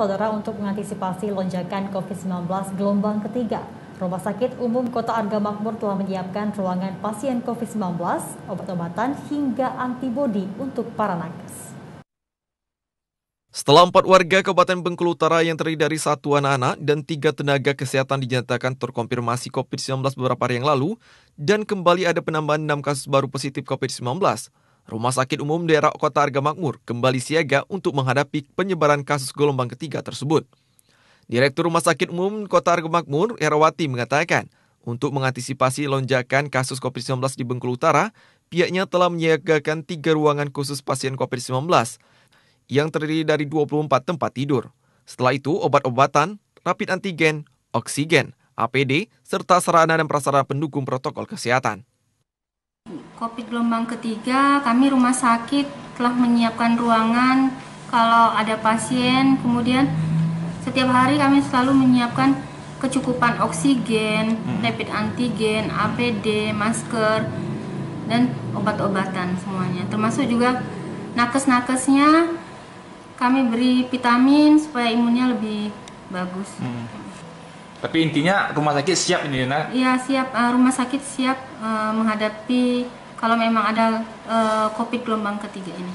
saudara untuk mengantisipasi lonjakan COVID-19 gelombang ketiga. Rumah Sakit Umum Kota Arga Makmur telah menyiapkan ruangan pasien COVID-19, obat-obatan hingga antibodi untuk para nakes. Setelah empat warga Kabupaten Bengkulu Utara yang terdiri dari satu anak-anak dan tiga tenaga kesehatan dinyatakan terkonfirmasi COVID-19 beberapa hari yang lalu, dan kembali ada penambahan enam kasus baru positif COVID-19, Rumah Sakit Umum Daerah Kota Arga Makmur kembali siaga untuk menghadapi penyebaran kasus gelombang ketiga tersebut. Direktur Rumah Sakit Umum Kota Arga Makmur, Herawati, mengatakan, untuk mengantisipasi lonjakan kasus COVID-19 di Bengkulu Utara, pihaknya telah menyiagakan tiga ruangan khusus pasien COVID-19 yang terdiri dari 24 tempat tidur. Setelah itu, obat-obatan, rapid antigen, oksigen, APD, serta sarana dan prasarana pendukung protokol kesehatan. COVID gelombang ketiga, kami rumah sakit telah menyiapkan ruangan kalau ada pasien. Kemudian setiap hari kami selalu menyiapkan kecukupan oksigen, hmm. rapid antigen, APD, masker, dan obat-obatan semuanya. Termasuk juga nakes-nakesnya kami beri vitamin supaya imunnya lebih bagus. Hmm. Tapi intinya rumah sakit siap ini, Nak? Iya siap. Eh, rumah sakit siap eh, menghadapi kalau memang ada e, COVID gelombang ketiga ini.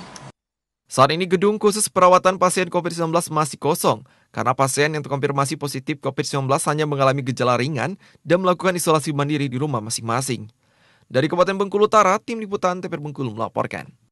Saat ini gedung khusus perawatan pasien COVID-19 masih kosong karena pasien yang terkonfirmasi positif COVID-19 hanya mengalami gejala ringan dan melakukan isolasi mandiri di rumah masing-masing. Dari Kabupaten Bengkulu Utara, Tim Liputan TPR Bengkulu melaporkan.